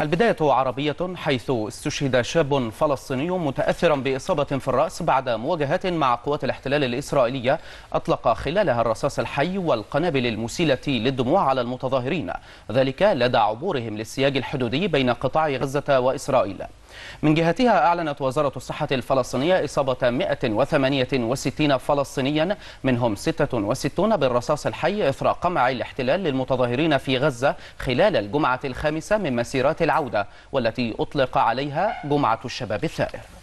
البداية عربية حيث استشهد شاب فلسطيني متأثرا بإصابة في الرأس بعد مواجهات مع قوات الاحتلال الإسرائيلية أطلق خلالها الرصاص الحي والقنابل المسيلة للدموع على المتظاهرين ذلك لدى عبورهم للسياج الحدودي بين قطاع غزة وإسرائيل من جهتها أعلنت وزارة الصحة الفلسطينية إصابة 168 فلسطينيا منهم 66 بالرصاص الحي إثر قمع الاحتلال للمتظاهرين في غزة خلال الجمعة الخامسة من مسيرات العودة والتي أطلق عليها جمعة الشباب الثائر